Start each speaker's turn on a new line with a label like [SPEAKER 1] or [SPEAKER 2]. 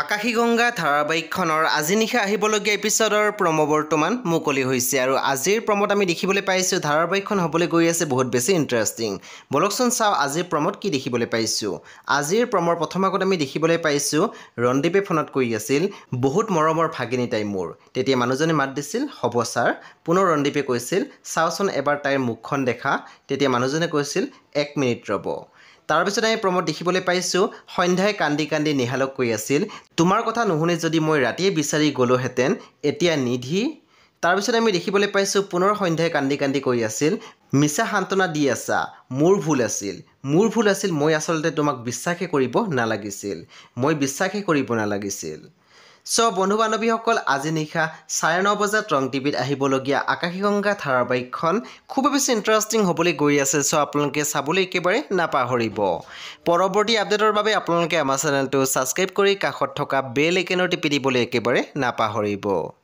[SPEAKER 1] আকাশী গংগা ধাৰাবাহিকখনৰ আজি নিশা আহিবলগীয়া এপিছডৰ প্ৰম' বৰ্তমান মুকলি হৈছে আৰু আজিৰ প্ৰম'ত আমি দেখিবলৈ পাইছোঁ ধাৰাবাহিকখন হ'বলৈ গৈ আছে বহুত বেছি ইণ্টাৰেষ্টিং বলকচোন চাওঁ আজিৰ প্ৰম'ত কি দেখিবলৈ পাইছোঁ আজিৰ প্ৰম'ৰ প্ৰথম আগত আমি দেখিবলৈ পাইছোঁ ৰণদীপে ফোনত কৈ আছিল বহুত মৰমৰ ভাগিনী তাই মোৰ তেতিয়া মানুহজনে মাত দিছিল হ'ব ছাৰ পুনৰ ৰণদীপে কৈছিল চাওচোন এবাৰ তাইৰ মুখখন দেখা তেতিয়া মানুহজনে কৈছিল এক মিনিট ৰ'ব তাৰপিছত আমি প্ৰমোদ দেখিবলৈ পাইছোঁ সন্ধ্যাই কান্দি কান্দি নিহালক কৈ আছিল তোমাৰ কথা নুশুনি যদি মই ৰাতিয়ে বিচাৰি গ'লোহেঁতেন এতিয়া নিধি তাৰপিছত আমি দেখিবলৈ পাইছোঁ পুনৰ সন্ধ্যাই কান্দি কান্দি কৈ আছিল মিছা সান্তনা দি আছা মোৰ ভুল আছিল মোৰ ভুল আছিল মই আচলতে তোমাক বিশ্বাসে কৰিব নালাগিছিল মই বিশ্বাসে কৰিব নালাগিছিল চ বন্ধু বান্ধৱীসকল আজি নিশা চাৰে ন বজাত ৰং টিভিত আহিবলগীয়া আকাশীগংগা ধাৰাবাহিকখন খুবেই বেছি ইণ্টাৰেষ্টিং হ'বলৈ গৈ আছে চ' আপোনালোকে চাবলৈ একেবাৰে নাপাহৰিব পৰৱৰ্তী আপডেটৰ বাবে আপোনালোকে আমাৰ চেনেলটো ছাবস্ক্ৰাইব কৰি কাষত থকা বেল একেনৰ টিপি দিবলৈ একেবাৰে নাপাহৰিব